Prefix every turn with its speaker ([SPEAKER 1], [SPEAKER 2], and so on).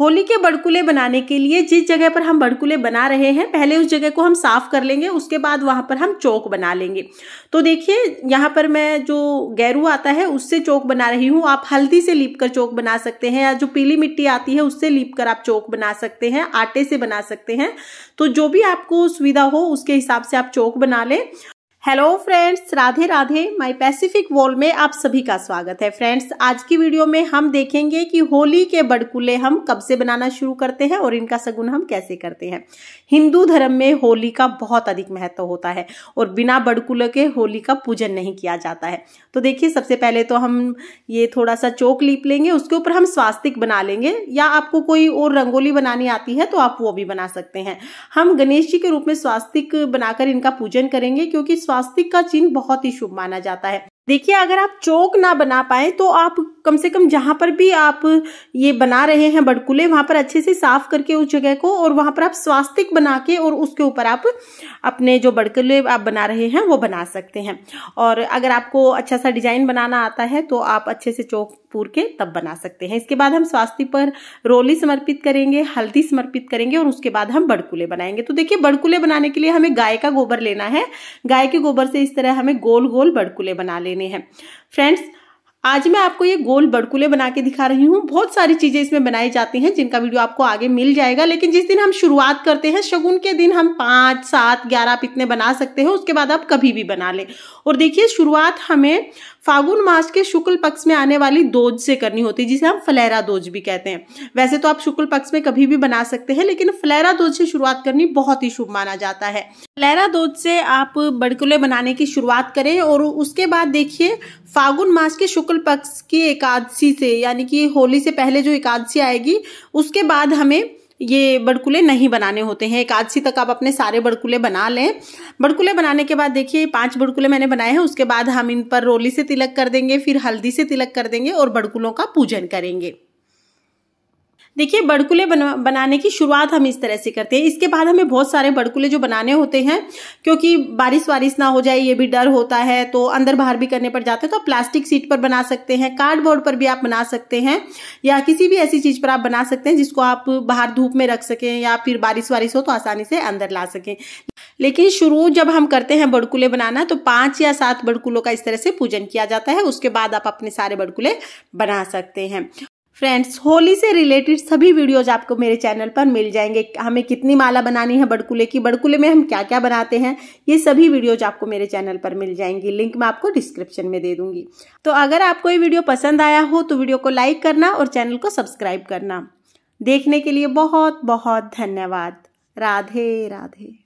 [SPEAKER 1] होली के बड़कुले बनाने के लिए जिस जगह पर हम बड़कुले बना रहे हैं पहले उस जगह को हम साफ कर लेंगे उसके बाद वहाँ पर हम चौक बना लेंगे तो देखिए यहाँ पर मैं जो गैरू आता है उससे चौक बना रही हूँ आप हल्दी से लीप कर चौक बना सकते हैं या जो पीली मिट्टी आती है उससे लीप कर आप चौक बना सकते हैं आटे से बना सकते हैं तो जो भी आपको सुविधा हो उसके हिसाब से आप चौक बना लें hello friends Radhe Radhe my pacific wall में आप सभी का स्वागत है फ्रेंड्स आज की वीडियो में हम देखेंगे कि होली के बड़कुले हम कब से बनाना शुरू करते हैं और इनका सगुन हम कैसे करते हैं हिंदू धर्म में होली का बहुत अधिक महत्व होता है और बिना बड़कुले के होली का पूजन नहीं किया जाता है तो देखिए सबसे पहले तो हम ये थोड़ा सा चौक लीप लेंगे उसके ऊपर हम स्वास्तिक बना लेंगे या आपको कोई और रंगोली बनानी आती है तो आप वो भी बना सकते हैं हम गणेश जी के रूप में स्वास्तिक बनाकर इनका पूजन करेंगे क्योंकि स्वास्तिक का चिन्ह बहुत ही शुभ माना जाता है देखिए अगर आप चौक ना बना पाए तो आप कम से कम जहां पर भी आप ये बना रहे हैं बड़कुले वहां पर अच्छे से साफ करके उस जगह को और वहां पर आप स्वास्तिक बना के और उसके ऊपर आप अपने जो बड़कुले आप बना रहे हैं वो बना सकते हैं और अगर आपको अच्छा सा डिजाइन बनाना आता है तो आप अच्छे से चौक फूर के तब बना सकते हैं इसके बाद हम स्वास्थ्य पर रोली समर्पित करेंगे हल्दी समर्पित करेंगे और उसके बाद हम बड़कुले बनाएंगे तो देखिए बड़कुले बनाने के लिए हमें गाय का गोबर लेना है गाय के गोबर से इस तरह हमें गोल गोल बड़कुले बना लेने हैं फ्रेंड्स आज मैं आपको ये गोल बड़कुले बना के दिखा रही हूँ बहुत सारी चीज़ें इसमें बनाई जाती हैं जिनका वीडियो आपको आगे मिल जाएगा लेकिन जिस दिन हम शुरुआत करते हैं शगुन के दिन हम पाँच सात ग्यारह आप इतने बना सकते हैं उसके बाद आप कभी भी बना लें और देखिए शुरुआत हमें फागुन मास के शुक्ल पक्ष में आने वाली दोज से करनी होती है जिसे हम फलेरा दोज भी कहते हैं वैसे तो आप शुक्ल पक्ष में कभी भी बना सकते हैं लेकिन फलेरा दोज से शुरुआत करनी बहुत ही शुभ माना जाता है फलेरा दोज से आप बड़कुले बनाने की शुरुआत करें और उसके बाद देखिए फागुन मास के शुक्ल पक्ष की एकादशी से यानी कि होली से पहले जो एकादशी आएगी उसके बाद हमें ये बड़कुले नहीं बनाने होते हैं एकादशी तक आप अपने सारे बड़कुले बना लें बड़कुले बनाने के बाद देखिए पांच बड़कुले मैंने बनाए हैं उसके बाद हम इन पर रोली से तिलक कर देंगे फिर हल्दी से तिलक कर देंगे और बड़कुलों का पूजन करेंगे देखिए बड़कुले बना, बनाने की शुरुआत हम इस तरह से करते हैं इसके बाद हमें बहुत सारे बड़कुले जो बनाने होते हैं क्योंकि बारिश वारिश ना हो जाए ये भी डर होता है तो अंदर बाहर भी करने पर जाते हैं तो आप प्लास्टिक सीट पर बना सकते हैं कार्डबोर्ड पर भी आप बना सकते हैं या किसी भी ऐसी चीज़ पर आप बना सकते हैं जिसको आप बाहर धूप में रख सकें या फिर बारिश वारिश हो तो आसानी से अंदर ला सकें लेकिन शुरू जब हम करते हैं बड़कुले बनाना तो पाँच या सात बड़कुलों का इस तरह से पूजन किया जाता है उसके बाद आप अपने सारे बड़कुले बना सकते हैं फ्रेंड्स होली से रिलेटेड सभी वीडियोज आपको मेरे चैनल पर मिल जाएंगे हमें कितनी माला बनानी है बड़कुले की बड़कुले में हम क्या क्या बनाते हैं ये सभी वीडियोज आपको मेरे चैनल पर मिल जाएंगी लिंक मैं आपको डिस्क्रिप्शन में दे दूंगी तो अगर आपको ये वीडियो पसंद आया हो तो वीडियो को लाइक करना और चैनल को सब्सक्राइब करना देखने के लिए बहुत बहुत धन्यवाद राधे राधे